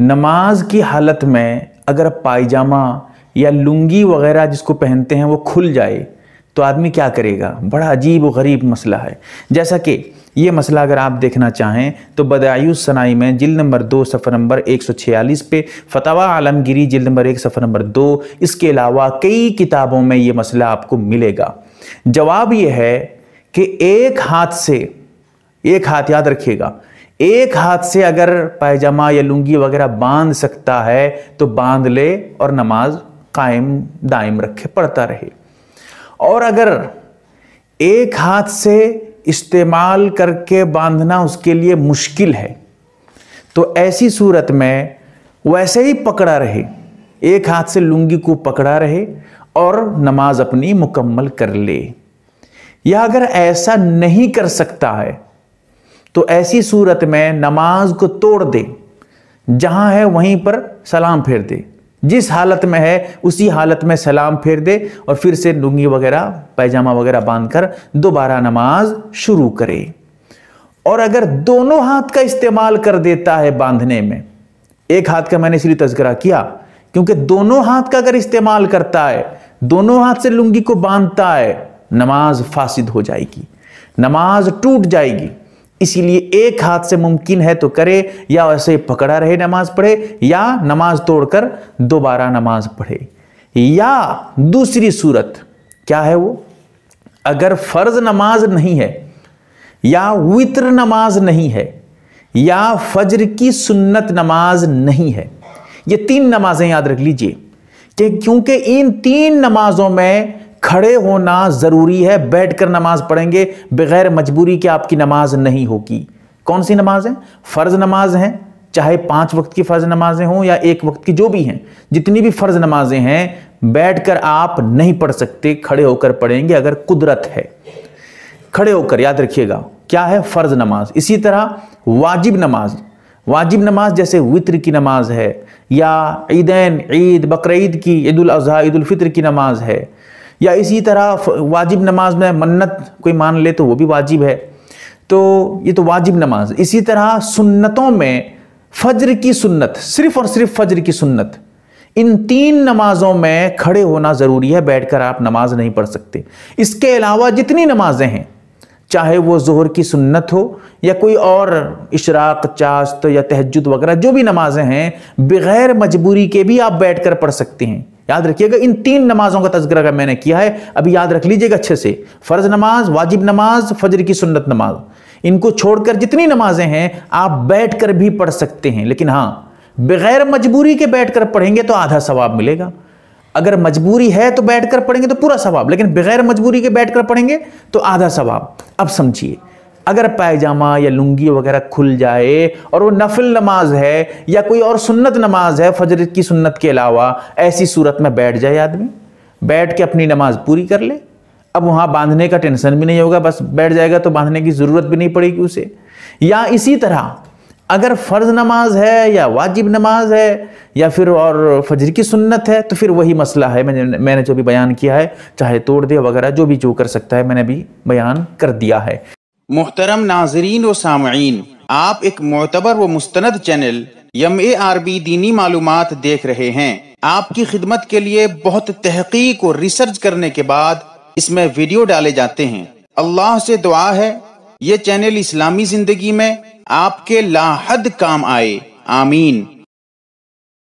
नमाज की हालत में अगर पायजामा या लुंगी वगैरह जिसको पहनते हैं वो खुल जाए तो आदमी क्या करेगा बड़ा अजीब व गरीब मसला है जैसा कि ये मसला अगर आप देखना चाहें तो बदायूँ सनाई में जिल नंबर दो सफ़र नंबर 146 पे फतवा आलमगिरी जिल नंबर एक सफ़र नंबर दो इसके अलावा कई किताबों में ये मसला आपको मिलेगा जवाब ये है कि एक हाथ से एक हाथ याद रखिएगा एक हाथ से अगर पायजामा या लुंगी वगैरह बांध सकता है तो बांध ले और नमाज कायम दायम रखे पढ़ता रहे और अगर एक हाथ से इस्तेमाल करके बांधना उसके लिए मुश्किल है तो ऐसी सूरत में वैसे ही पकड़ा रहे एक हाथ से लुंगी को पकड़ा रहे और नमाज अपनी मुकम्मल कर ले या अगर ऐसा नहीं कर सकता है तो ऐसी सूरत में नमाज को तोड़ दे जहां है वहीं पर सलाम फेर दे जिस हालत में है उसी हालत में सलाम फेर दे और फिर से लुंगी वगैरह पैजामा वगैरह बांधकर दोबारा नमाज शुरू करे और अगर दोनों हाथ का इस्तेमाल कर देता है बांधने में एक हाथ का मैंने इसलिए तस्करा किया क्योंकि दोनों हाथ का अगर इस्तेमाल करता है दोनों हाथ से लुंगी को बांधता है नमाज फासिद हो जाएगी नमाज टूट जाएगी इसीलिए एक हाथ से मुमकिन है तो करे या ऐसे पकड़ा रहे नमाज पढ़े या नमाज तोड़कर दोबारा नमाज पढ़े या दूसरी सूरत क्या है वो अगर फ़र्ज नमाज नहीं है या वित्र नमाज नहीं है या फज्र की सुन्नत नमाज नहीं है ये तीन नमाजें याद रख लीजिए क्योंकि इन तीन नमाजों में खड़े होना ज़रूरी है बैठकर नमाज पढ़ेंगे बगैर मजबूरी के आपकी नमाज नहीं होगी कौन सी नमाज है फ़र्ज़ नमाज हैं चाहे पाँच वक्त की फ़र्ज़ नमाजें हों या एक वक्त की जो भी हैं जितनी भी फ़र्ज़ नमाजें हैं बैठकर आप नहीं पढ़ सकते खड़े होकर पढ़ेंगे अगर कुदरत है खड़े होकर याद रखिएगा क्या है फ़र्ज़ नमाज इसी तरह वाजिब नमाज वाजिब नमाज जैसे वित्र की नमाज है या ईदैन ईद बकर की ईद अजी ईद की नमाज है या इसी तरह वाजिब नमाज में मन्नत कोई मान ले तो वो भी वाजिब है तो ये तो वाजिब नमाज इसी तरह सुन्नतों में फ़ज्र की सुन्नत सिर्फ और सिर्फ फ़ज्र की सुन्नत इन तीन नमाजों में खड़े होना ज़रूरी है बैठकर आप नमाज नहीं पढ़ सकते इसके अलावा जितनी नमाजें हैं चाहे वो जोहर की सुन्नत हो या कोई और इशराक चाश्त या तहजद वगैरह जो भी नमाजें हैं बग़ैर मजबूरी के भी आप बैठ कर पढ़ सकते हैं याद रखिएगा इन तीन नमाजों का अगर मैंने किया है अभी याद रख लीजिएगा अच्छे से फ़र्ज नमाज वाजिब नमाज फजर की सुन्नत नमाज इनको छोड़कर जितनी नमाजें हैं आप बैठ कर भी पढ़ सकते हैं लेकिन हाँ बगैर मजबूरी के बैठ कर पढ़ेंगे तो आधा सवाब मिलेगा अगर मजबूरी है तो बैठ कर पढ़ेंगे तो पूरा सवाब लेकिन बगैर मजबूरी के बैठ कर पढ़ेंगे तो आधा सवाब अब समझिए अगर पायजामा या लुंगी वगैरह खुल जाए और वो नफल नमाज है या कोई और सुन्नत नमाज है फजर की सुन्नत के अलावा ऐसी सूरत में बैठ जाए आदमी बैठ के अपनी नमाज पूरी कर ले अब वहाँ बांधने का टेंशन भी नहीं होगा बस बैठ जाएगा तो बांधने की ज़रूरत भी नहीं पड़ेगी उसे या इसी तरह अगर फ़र्ज़ नमाज है या वाजिब नमाज है या फिर और फजर की सुन्नत है तो फिर वही मसला है मैंने मैंने जो भी बयान किया है चाहे तोड़ दे वगैरह जो भी जो कर सकता है मैंने भी बयान कर दिया है मोहतरम नाजरीन व सामीन आप एक मोतबर व मुस्तंद channel M A R B दीनी मालूम देख रहे हैं आपकी खिदमत के लिए बहुत तहकीक और रिसर्च करने के बाद इसमें वीडियो डाले जाते हैं अल्लाह से दुआ है ये चैनल इस्लामी जिंदगी में आपके लाहद काम आए आमीन